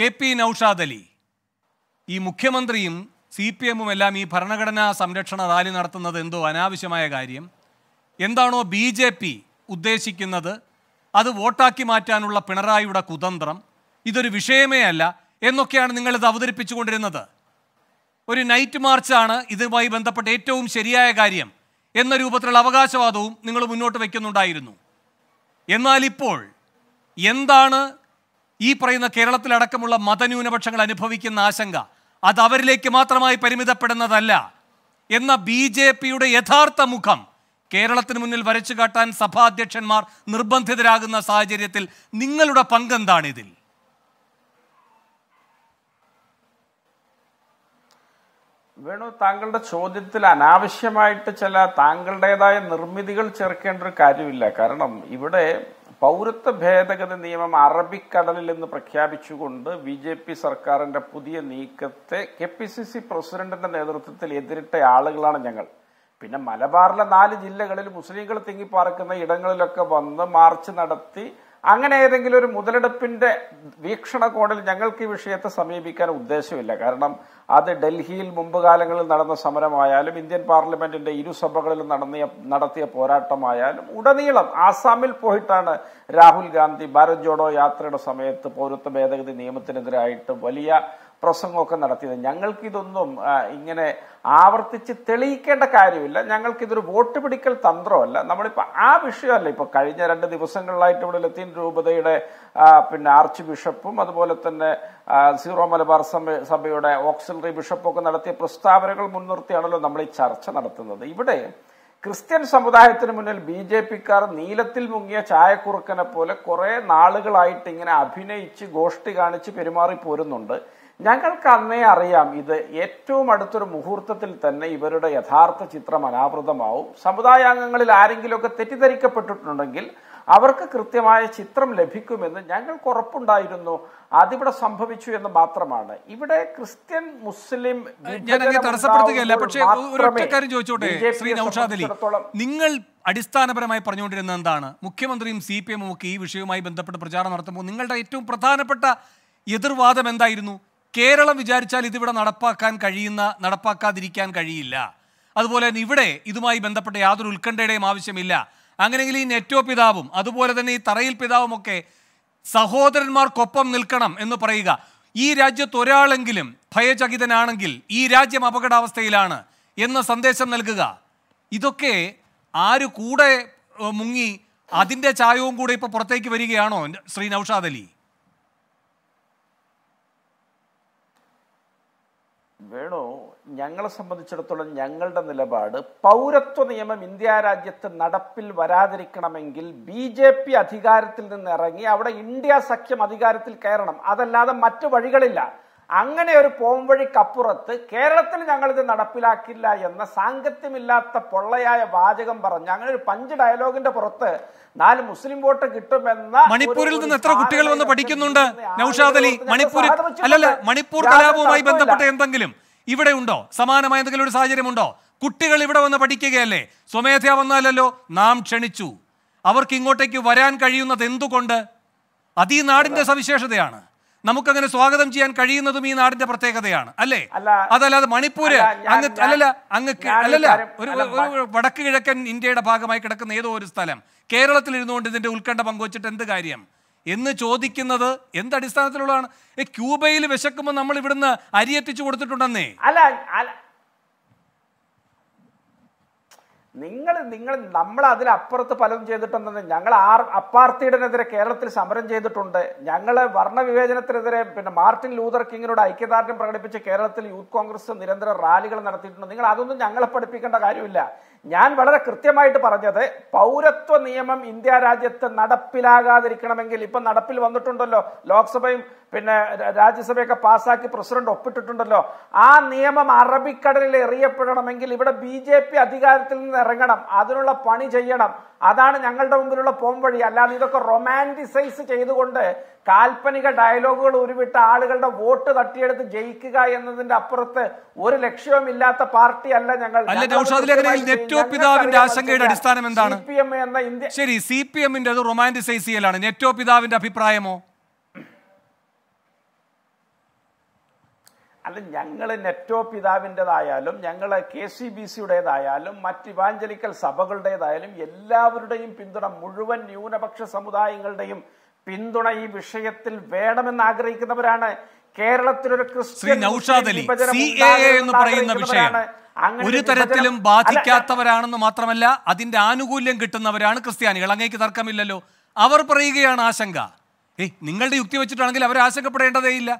K P Naushad Ali ഈ മുഖ്യമന്ത്രിയും C P എമ്മും എല്ലാം ഈ ഭരണഘടനാ സംരക്ഷണ റാലി നടത്തുന്നത് എന്തോ അനാവശ്യമായ കാര്യം എന്താണോ ബി ജെ പി ഉദ്ദേശിക്കുന്നത് അത് വോട്ടാക്കി മാറ്റാനുള്ള പിണറായിയുടെ കുതന്ത്രം ഇതൊരു വിഷയമേ അല്ല എന്നൊക്കെയാണ് നിങ്ങളിത് അവതരിപ്പിച്ചു കൊണ്ടിരുന്നത് ഒരു നൈറ്റ് മാർച്ചാണ് ഇതുമായി ബന്ധപ്പെട്ട ഏറ്റവും ശരിയായ കാര്യം എന്ന രൂപത്തിലുള്ള അവകാശവാദവും നിങ്ങൾ മുന്നോട്ട് വയ്ക്കുന്നുണ്ടായിരുന്നു എന്നാൽ ഇപ്പോൾ എന്താണ് ഈ പറയുന്ന കേരളത്തിലടക്കമുള്ള മതന്യൂനപക്ഷങ്ങൾ അനുഭവിക്കുന്ന ആശങ്ക അത് അവരിലേക്ക് മാത്രമായി പരിമിതപ്പെടുന്നതല്ല എന്ന ബി ജെ പിയുടെ യഥാർത്ഥ മുഖം കേരളത്തിന് മുന്നിൽ വരച്ചു കാട്ടാൻ സഭാധ്യക്ഷന്മാർ നിർബന്ധിതരാകുന്ന സാഹചര്യത്തിൽ നിങ്ങളുടെ പങ്കെന്താണിതിൽ ഇതിൽ വേണു താങ്കളുടെ ചോദ്യത്തിൽ അനാവശ്യമായിട്ട് ചില താങ്കളുടേതായ നിർമ്മിതികൾ ചേർക്കേണ്ട ഒരു കാര്യമില്ല കാരണം ഇവിടെ പൗരത്വ ഭേദഗതി നിയമം അറബിക്കടലിൽ നിന്ന് പ്രഖ്യാപിച്ചുകൊണ്ട് ബി ജെ പി സർക്കാരിന്റെ പുതിയ നീക്കത്തെ കെ പി സി സി പ്രസിഡന്റിന്റെ നേതൃത്വത്തിൽ എതിരിട്ട ആളുകളാണ് ഞങ്ങൾ പിന്നെ മലബാറിലെ നാല് ജില്ലകളിൽ മുസ്ലിങ്ങൾ തിങ്ങിപ്പാർക്കുന്ന ഇടങ്ങളിലൊക്കെ വന്ന് മാർച്ച് നടത്തി അങ്ങനെ ഏതെങ്കിലും ഒരു മുതലെടുപ്പിന്റെ വീക്ഷണകോണിൽ ഞങ്ങൾക്ക് ഈ വിഷയത്തെ സമീപിക്കാൻ ഉദ്ദേശമില്ല കാരണം അത് ഡൽഹിയിൽ മുമ്പ് കാലങ്ങളിൽ നടന്ന സമരമായാലും ഇന്ത്യൻ പാർലമെന്റിന്റെ ഇരുസഭകളിൽ നടന്നിയ നടത്തിയ പോരാട്ടമായാലും ഉടനീളം ആസാമിൽ പോയിട്ടാണ് രാഹുൽ ഗാന്ധി ഭാരത് ജോഡോ യാത്രയുടെ സമയത്ത് പൗരത്വ ഭേദഗതി നിയമത്തിനെതിരായിട്ട് വലിയ പ്രസംഗമൊക്കെ നടത്തിയത് ഞങ്ങൾക്കിതൊന്നും ഇങ്ങനെ ആവർത്തിച്ച് തെളിയിക്കേണ്ട കാര്യമില്ല ഞങ്ങൾക്കിതൊരു വോട്ട് പിടിക്കൽ തന്ത്രമല്ല നമ്മളിപ്പോൾ ആ വിഷയമല്ല ഇപ്പോൾ കഴിഞ്ഞ രണ്ട് ദിവസങ്ങളിലായിട്ട് ഇവിടെ ലത്തീൻ രൂപതയുടെ പിന്നെ ആർച്ച് ബിഷപ്പും അതുപോലെ തന്നെ സീറോ മലബാർ സഭയുടെ ഓക്സിലറി ബിഷപ്പൊക്കെ നടത്തിയ പ്രസ്താവനകൾ മുൻനിർത്തിയാണല്ലോ നമ്മൾ ഈ ചർച്ച നടത്തുന്നത് ഇവിടെ ക്രിസ്ത്യൻ സമുദായത്തിന് മുന്നിൽ ബി ജെ പിക്കാർ നീലത്തിൽ മുങ്ങിയ ചായക്കുറുക്കനെ പോലെ കുറെ നാളുകളായിട്ട് ഇങ്ങനെ അഭിനയിച്ച് ഗോഷ്ടി കാണിച്ച് പെരുമാറി പോരുന്നുണ്ട് ഞങ്ങൾക്ക് അന്നേ അറിയാം ഇത് ഏറ്റവും അടുത്തൊരു മുഹൂർത്തത്തിൽ തന്നെ ഇവരുടെ യഥാർത്ഥ ചിത്രം അനാവൃതമാവും സമുദായാംഗങ്ങളിൽ ആരെങ്കിലുമൊക്കെ തെറ്റിദ്ധരിക്കപ്പെട്ടിട്ടുണ്ടെങ്കിൽ അവർക്ക് കൃത്യമായ ചിത്രം ലഭിക്കുമെന്ന് ഞങ്ങൾക്ക് ഉറപ്പുണ്ടായിരുന്നു അതിവിടെ സംഭവിച്ചു എന്ന് മാത്രമാണ് ഇവിടെ ക്രിസ്ത്യൻ മുസ്ലിം തടസ്സപ്പെടുത്തുകയല്ല പക്ഷേ ഒരൊറ്റക്കാര്യം ചോദിച്ചോട്ടെ ശ്രീ നൌഷാദ് അലി നിങ്ങൾ അടിസ്ഥാനപരമായി പറഞ്ഞുകൊണ്ടിരുന്ന എന്താണ് മുഖ്യമന്ത്രിയും സി പി എമ്മും ഒക്കെ ഈ വിഷയവുമായി ബന്ധപ്പെട്ട് പ്രചാരണം നടത്തുമ്പോൾ നിങ്ങളുടെ ഏറ്റവും പ്രധാനപ്പെട്ട എതിർവാദം എന്തായിരുന്നു കേരളം വിചാരിച്ചാൽ ഇതിവിടെ നടപ്പാക്കാൻ കഴിയുന്ന നടപ്പാക്കാതിരിക്കാൻ കഴിയില്ല അതുപോലെ തന്നെ ഇവിടെ ഇതുമായി ബന്ധപ്പെട്ട യാതൊരു ഉത്കണ്ഠയുടെയും ആവശ്യമില്ല അങ്ങനെയെങ്കിൽ ഈ നെറ്റോ പിതാവും അതുപോലെ തന്നെ ഈ തറയിൽ പിതാവും ഒക്കെ സഹോദരന്മാർക്കൊപ്പം നിൽക്കണം എന്ന് പറയുക ഈ രാജ്യത്ത് ഒരാളെങ്കിലും ഭയചകിതനാണെങ്കിൽ ഈ രാജ്യം അപകടാവസ്ഥയിലാണ് എന്ന സന്ദേശം നൽകുക ഇതൊക്കെ ആര് കൂടെ മുങ്ങി അതിൻ്റെ ചായവും കൂടെ ഇപ്പോൾ പുറത്തേക്ക് വരികയാണോ ശ്രീ നൌഷാദ് അലി വേണു ഞങ്ങളെ സംബന്ധിച്ചിടത്തോളം ഞങ്ങളുടെ നിലപാട് പൗരത്വ നിയമം ഇന്ത്യ രാജ്യത്ത് നടപ്പിൽ വരാതിരിക്കണമെങ്കിൽ ബി ജെ പി അധികാരത്തിൽ നിന്ന് ഇറങ്ങി അവിടെ ഇന്ത്യ സഖ്യം അധികാരത്തിൽ കയറണം അതല്ലാതെ മറ്റു വഴികളില്ല അങ്ങനെ ഒരു പോംവഴിക്കപ്പുറത്ത് കേരളത്തിൽ ഞങ്ങളിത് നടപ്പിലാക്കില്ല എന്ന സാങ്കത്യമില്ലാത്ത പൊള്ളയായ വാചകം പറഞ്ഞ് അങ്ങനെ ഒരു പഞ്ച് ഡയലോഗിന്റെ പുറത്ത് നാല് മുസ്ലിം വോട്ട് കിട്ടുമെന്ന മണിപ്പൂരിൽ നിന്ന് എത്ര കുട്ടികൾ വന്ന് പഠിക്കുന്നുണ്ട് നൌഷാദ് അലി മണിപ്പൂരിൽ അല്ലല്ല മണിപ്പൂർ കലാപവുമായി ബന്ധപ്പെട്ട എന്തെങ്കിലും ഇവിടെ ഉണ്ടോ സമാനമായ എന്തെങ്കിലും ഒരു സാഹചര്യം ഉണ്ടോ കുട്ടികൾ ഇവിടെ വന്ന് പഠിക്കുകയല്ലേ സ്വമേധയാ വന്നാലല്ലോ നാം ക്ഷണിച്ചു അവർക്ക് ഇങ്ങോട്ടേക്ക് വരാൻ കഴിയുന്നത് എന്തുകൊണ്ട് അതീ നാടിന്റെ സവിശേഷതയാണ് നമുക്കങ്ങനെ സ്വാഗതം ചെയ്യാൻ കഴിയുന്നതും ഈ നാടിന്റെ പ്രത്യേകതയാണ് അല്ലേ അതല്ലാതെ മണിപ്പൂര് അങ്ങ് അല്ലല്ല അങ്ങ് അല്ലല്ല ഒരു വടക്ക് കിഴക്കൻ ഇന്ത്യയുടെ ഭാഗമായി കിടക്കുന്ന ഏതോ ഒരു സ്ഥലം കേരളത്തിൽ ഇരുന്നുകൊണ്ട് ഇതിന്റെ ഉത്കണ്ഠ പങ്കുവച്ചിട്ട് എന്ത് കാര്യം എന്ന് ചോദിക്കുന്നത് എന്ത് അടിസ്ഥാനത്തിലുള്ളതാണ് ക്യൂബയിൽ വിശക്കുമ്പോൾ നമ്മൾ ഇവിടുന്ന് അരിയെത്തിച്ചു കൊടുത്തിട്ടുണ്ടെന്നേ അല്ല നിങ്ങൾ നിങ്ങൾ നമ്മൾ അതിലപ്പുറത്ത് പലതും ചെയ്തിട്ടുണ്ടെന്ന് ഞങ്ങൾ ആർ അപ്പാർത്തിയുടെതിരെ കേരളത്തിൽ സമരം ചെയ്തിട്ടുണ്ട് ഞങ്ങൾ വർണ്ണവിവേചനത്തിനെതിരെ പിന്നെ മാർട്ടിൻ ലൂതർ കിങ്ങിനോട് ഐക്യദാർഢ്യം പ്രകടിപ്പിച്ച് കേരളത്തിൽ യൂത്ത് കോൺഗ്രസ് നിരന്തര റാലികൾ നടത്തിയിട്ടുണ്ട് നിങ്ങൾ അതൊന്നും ഞങ്ങളെ പഠിപ്പിക്കേണ്ട കാര്യമില്ല ഞാൻ വളരെ കൃത്യമായിട്ട് പറഞ്ഞത് പൗരത്വ നിയമം ഇന്ത്യ രാജ്യത്ത് നടപ്പിലാകാതിരിക്കണമെങ്കിൽ ഇപ്പൊ നടപ്പിൽ വന്നിട്ടുണ്ടല്ലോ ലോക്സഭയും പിന്നെ രാജ്യസഭയൊക്കെ പാസ്സാക്കി പ്രസിഡന്റ് ഒപ്പിട്ടിട്ടുണ്ടല്ലോ ആ നിയമം അറബിക്കടലിൽ എറിയപ്പെടണമെങ്കിൽ ഇവിടെ ബി ജെ പി അധികാരത്തിൽ നിന്ന് ഇറങ്ങണം അതിനുള്ള പണി ചെയ്യണം അതാണ് ഞങ്ങളുടെ മുമ്പിലുള്ള പോംവഴി അല്ലാതെ ഇതൊക്കെ റൊമാൻറ്റിസൈസ് ചെയ്തുകൊണ്ട് കാൽപ്പനിക ഡയലോഗുകൾ ഉരുവിട്ട് ആളുകളുടെ വോട്ട് തട്ടിയെടുത്ത് ജയിക്കുക എന്നതിന്റെ അപ്പുറത്ത് ഒരു ലക്ഷ്യവും ഇല്ലാത്ത പാർട്ടിയല്ല ഞങ്ങൾ നെറ്റോ പിതാവിന്റെ ആശങ്കയുടെ അടിസ്ഥാനം എന്താണ് ശരി സി പി എമ്മിന്റെ അത് റൊമാൻറ്റിസൈസ് ചെയ്യലാണ് നെറ്റോ പിതാവിന്റെ അഭിപ്രായമോ അല്ല ഞങ്ങൾ നെറ്റോ പിതാവിൻ്റെതായാലും ഞങ്ങൾ കെ സി ബി സിയുടേതായാലും മറ്റ് ഇവാഞ്ചലിക്കൽ സഭകളുടേതായാലും എല്ലാവരുടെയും പിന്തുണ മുഴുവൻ ന്യൂനപക്ഷ സമുദായങ്ങളുടെയും പിന്തുണ ഈ വിഷയത്തിൽ വേണമെന്ന് ആഗ്രഹിക്കുന്നവരാണ് കേരളത്തിലൊരു ക്രിസ്ത്യൻ എന്ന് പറയുന്ന വിഷയം ഒരു തരത്തിലും ബാധിക്കാത്തവരാണെന്ന് മാത്രമല്ല അതിന്റെ ആനുകൂല്യം കിട്ടുന്നവരാണ് ക്രിസ്ത്യാനികൾ അങ്ങേക്ക് തർക്കമില്ലല്ലോ അവർ പറയുകയാണ് ആശങ്ക ഏയ് നിങ്ങളുടെ യുക്തി വെച്ചിട്ടാണെങ്കിൽ അവർ ആശങ്കപ്പെടേണ്ടതേയില്ല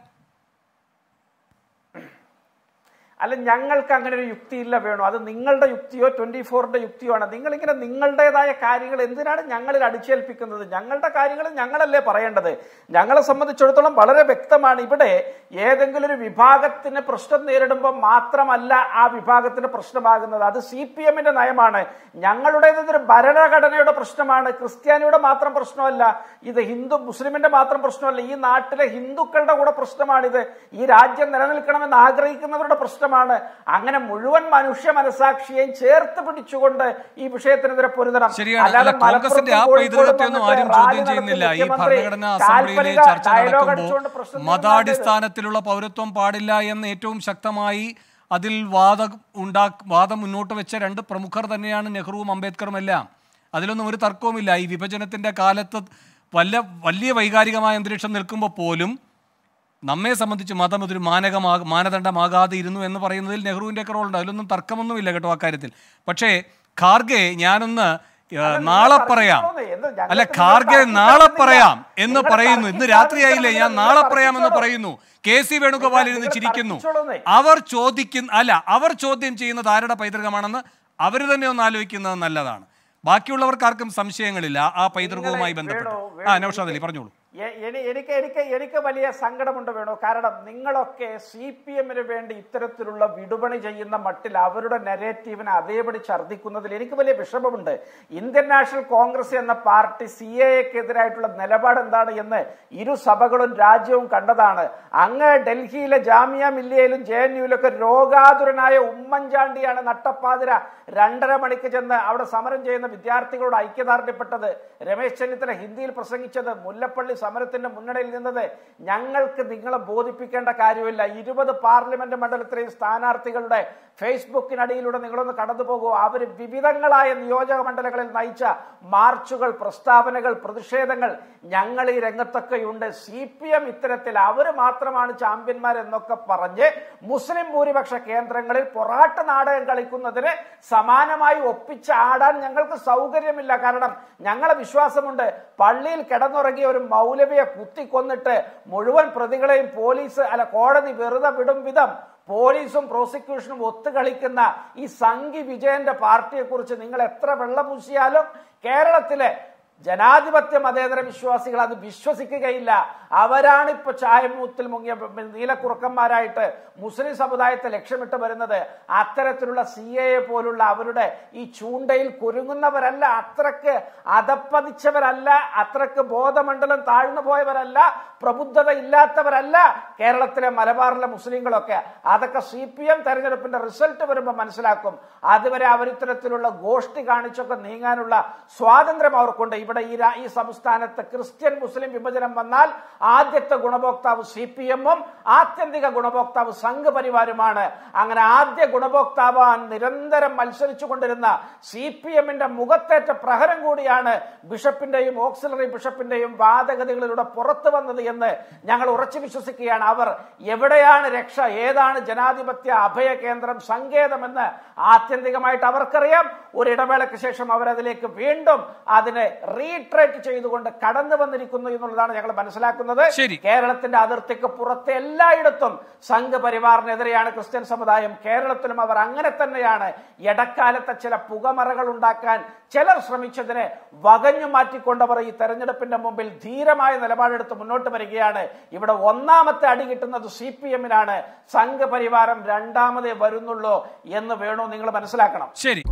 അല്ല ഞങ്ങൾക്ക് അങ്ങനെ ഒരു യുക്തിയില്ല വേണോ അത് നിങ്ങളുടെ യുക്തിയോ ട്വന്റി ഫോറിന്റെ യുക്തിയോ ആണ് നിങ്ങളിങ്ങനെ നിങ്ങളുടേതായ കാര്യങ്ങൾ എന്തിനാണ് ഞങ്ങളിൽ അടിച്ചേൽപ്പിക്കുന്നത് ഞങ്ങളുടെ കാര്യങ്ങൾ ഞങ്ങളല്ലേ പറയേണ്ടത് ഞങ്ങളെ സംബന്ധിച്ചിടത്തോളം വളരെ വ്യക്തമാണ് ഇവിടെ ഏതെങ്കിലും ഒരു വിഭാഗത്തിന് പ്രശ്നം നേരിടുമ്പോൾ മാത്രമല്ല ആ വിഭാഗത്തിന് പ്രശ്നമാകുന്നത് അത് സി പി എമ്മിന്റെ നയമാണ് ഞങ്ങളുടേത് ഭരണഘടനയുടെ പ്രശ്നമാണ് ക്രിസ്ത്യാനിയുടെ മാത്രം പ്രശ്നമല്ല ഇത് ഹിന്ദു മുസ്ലിമിന്റെ മാത്രം പ്രശ്നമല്ല ഈ നാട്ടിലെ ഹിന്ദുക്കളുടെ കൂടെ പ്രശ്നമാണിത് ഈ രാജ്യം നിലനിൽക്കണമെന്ന് ആഗ്രഹിക്കുന്നവരുടെ പ്രശ്നം ആവശ്യമാണ് അങ്ങനെ മുഴുവൻ മനുഷ്യ മനസാക്ഷിയെയും ചേർത്ത് പിടിച്ചുകൊണ്ട് ഈ വിഷയത്തിനെതിരെ പൊരുതണം മതാടിസ്ഥാനത്തിലുള്ള പൗരത്വം പാടില്ല എന്ന് ഏറ്റവും ശക്തമായി അതിൽ വാദം ഉണ്ടാ വാദം മുന്നോട്ട് വെച്ച രണ്ട് പ്രമുഖർ തന്നെയാണ് നെഹ്റുവും അംബേദ്കറും എല്ലാം അതിലൊന്നും ഒരു തർക്കവുമില്ല ഈ വിഭജനത്തിൻ്റെ കാലത്ത് വല്ല വലിയ വൈകാരികമായ അന്തരീക്ഷം നിൽക്കുമ്പോൾ പോലും നമ്മെ സംബന്ധിച്ച് മതം ഇതൊരു മാനകമാ മാനദണ്ഡമാകാതെ ഇരുന്നു എന്ന് പറയുന്നതിൽ ഒക്കെ റോളുണ്ട് അതിലൊന്നും തർക്കമൊന്നുമില്ല കേട്ടോ അക്കാര്യത്തിൽ പക്ഷേ ഖാർഗെ ഞാനൊന്ന് നാളെ പറയാം അല്ല ഖാർഗെ നാളെ പറയാം എന്ന് പറയുന്നു ഇന്ന് രാത്രിയായില്ലേ ഞാൻ നാളെ പറയാം എന്ന് പറയുന്നു കെ സി വേണുഗോപാൽ ഇരുന്ന് ചിരിക്കുന്നു അവർ ചോദിക്കുന്ന അല്ല അവർ ചോദ്യം ചെയ്യുന്നത് ആരുടെ പൈതൃകമാണെന്ന് അവർ തന്നെ ഒന്ന് ആലോചിക്കുന്നത് നല്ലതാണ് ബാക്കിയുള്ളവർക്കാർക്കും സംശയങ്ങളില്ല ആ പൈതൃകവുമായി ബന്ധപ്പെട്ട് ആ നൌഷാദ് അലി പറഞ്ഞോളൂ എനിക്ക് എനിക്ക് എനിക്ക് വലിയ സങ്കടമുണ്ട് വേണോ കാരണം നിങ്ങളൊക്കെ സി പി എമ്മിന് വേണ്ടി ഇത്തരത്തിലുള്ള വിടുപണി ചെയ്യുന്ന മട്ടിൽ അവരുടെ നെരേറ്റീവിനെ അതേപടി ഛർദ്ദിക്കുന്നതിൽ എനിക്ക് വലിയ വിഷമമുണ്ട് ഇന്ത്യൻ നാഷണൽ കോൺഗ്രസ് എന്ന പാർട്ടി സി എ എക്കെതിരായിട്ടുള്ള നിലപാട് എന്താണ് എന്ന് ഇരു സഭകളും രാജ്യവും കണ്ടതാണ് അങ്ങ് ഡൽഹിയിലെ ജാമിയ മില്ലിയയിലും ജെ എൻ യുയിലൊക്കെ രോഗാതുരനായ ഉമ്മൻചാണ്ടിയാണ് നട്ടപ്പാതിര രണ്ടര മണിക്ക് ചെന്ന് അവിടെ സമരം ചെയ്യുന്ന വിദ്യാർത്ഥികളോട് ഐക്യദാർഢ്യപ്പെട്ടത് രമേശ് ചെന്നിത്തല ഹിന്ദിയിൽ പ്രസംഗിച്ചത് മുല്ലപ്പള്ളി സമരത്തിന്റെ മുന്നണിയിൽ നിന്നത് ഞങ്ങൾക്ക് നിങ്ങളെ ബോധിപ്പിക്കേണ്ട കാര്യമില്ല ഇരുപത് പാർലമെന്റ് മണ്ഡലത്തിലെയും സ്ഥാനാർത്ഥികളുടെ ഫേസ്ബുക്കിനടിയിലൂടെ നിങ്ങളൊന്ന് കടന്നു പോകുമോ അവർ വിവിധങ്ങളായ നിയോജക മണ്ഡലങ്ങളിൽ നയിച്ച മാർച്ചുകൾ പ്രസ്താവനകൾ പ്രതിഷേധങ്ങൾ ഞങ്ങൾ ഈ രംഗത്തൊക്കെയുണ്ട് സി പി എം ഇത്തരത്തിൽ അവർ മാത്രമാണ് ചാമ്പ്യന്മാരെന്നൊക്കെ പറഞ്ഞ് മുസ്ലിം ഭൂരിപക്ഷ കേന്ദ്രങ്ങളിൽ പൊറാട്ട നാടകം കളിക്കുന്നതിന് സമാനമായി ആടാൻ ഞങ്ങൾക്ക് സൗകര്യമില്ല കാരണം ഞങ്ങളെ വിശ്വാസമുണ്ട് പള്ളിയിൽ കിടന്നുറങ്ങിയ ഒരു മൗ മൗലവിയെ കുത്തിക്കൊന്നിട്ട് മുഴുവൻ പ്രതികളെയും പോലീസ് അല്ല കോടതി വെറുതെ വിടും വിധം പോലീസും പ്രോസിക്യൂഷനും ഒത്തുകളിക്കുന്ന ഈ സംഘി വിജയന്റെ പാർട്ടിയെക്കുറിച്ച് നിങ്ങൾ എത്ര വെള്ളപൂശിയാലും കേരളത്തിലെ ജനാധിപത്യ മതേതര വിശ്വാസികൾ അത് വിശ്വസിക്കുകയില്ല അവരാണ് ഇപ്പൊ ചായമൂത്തിൽ മുങ്ങിയ നീലക്കുറുക്കന്മാരായിട്ട് മുസ്ലിം സമുദായത്തെ ലക്ഷ്യമിട്ട് വരുന്നത് അത്തരത്തിലുള്ള സി എ പോലുള്ള അവരുടെ ഈ ചൂണ്ടയിൽ കുരുങ്ങുന്നവരല്ല അത്രക്ക് അതപ്പതിച്ചവരല്ല അത്രക്ക് ബോധമണ്ഡലം താഴ്ന്നു പോയവരല്ല പ്രബുദ്ധത ഇല്ലാത്തവരല്ല കേരളത്തിലെ മലബാറിലെ മുസ്ലിങ്ങളൊക്കെ അതൊക്കെ സി പി എം തെരഞ്ഞെടുപ്പിന്റെ റിസൾട്ട് വരുമ്പോൾ മനസ്സിലാക്കും അതുവരെ അവരിത്തരത്തിലുള്ള ഗോഷ്ടി കാണിച്ചൊക്കെ നീങ്ങാനുള്ള സ്വാതന്ത്ര്യം അവർക്കുണ്ട് ഇവിടെ ഈ ഈ സംസ്ഥാനത്ത് ക്രിസ്ത്യൻ മുസ്ലിം വിഭജനം വന്നാൽ ആദ്യത്തെ ഗുണഭോക്താവ് സി പി എമ്മും ആത്യന്തിക ഗുണഭോക്താവ് സംഘ് പരിവാരുമാണ് അങ്ങനെ ആദ്യ ഗുണഭോക്താവാൻ നിരന്തരം മത്സരിച്ചു കൊണ്ടിരുന്ന സി പി എമ്മിന്റെ മുഖത്തേറ്റ പ്രഹരം കൂടിയാണ് ബിഷപ്പിന്റെയും ഓക്സിലറി ബിഷപ്പിന്റെയും വാദഗതികളിലൂടെ പുറത്തു വന്നത് എന്ന് ഞങ്ങൾ ഉറച്ചു വിശ്വസിക്കുകയാണ് അവർ എവിടെയാണ് രക്ഷ ഏതാണ് ജനാധിപത്യ അഭയ കേന്ദ്രം സങ്കേതമെന്ന് ആത്യന്തികമായിട്ട് അവർക്കറിയാം ഒരു ഇടവേളയ്ക്ക് ശേഷം അവരതിലേക്ക് വീണ്ടും അതിനെ റീട്രേറ്റ് ചെയ്തുകൊണ്ട് കടന്നു വന്നിരിക്കുന്നു എന്നുള്ളതാണ് ഞങ്ങൾ മനസ്സിലാക്കുന്നത് കേരളത്തിന്റെ അതിർത്തിക്ക് പുറത്ത് എല്ലായിടത്തും സംഘപരിവാറിനെതിരെയാണ് ക്രിസ്ത്യൻ സമുദായം കേരളത്തിലും അവർ അങ്ങനെ തന്നെയാണ് ഇടക്കാലത്തെ ചില പുകമറകൾ ഉണ്ടാക്കാൻ ചിലർ ശ്രമിച്ചതിനെ വകഞ്ഞു മാറ്റിക്കൊണ്ടവർ ഈ തെരഞ്ഞെടുപ്പിന്റെ മുമ്പിൽ ധീരമായ നിലപാടെടുത്ത് മുന്നോട്ട് വരികയാണ് ഇവിടെ ഒന്നാമത്തെ അടി കിട്ടുന്നത് സി പി എമ്മിനാണ് സംഘപരിവാരം രണ്ടാമതേ വരുന്നുള്ളൂ എന്ന് വേണോ നിങ്ങൾ മനസ്സിലാക്കണം ശരി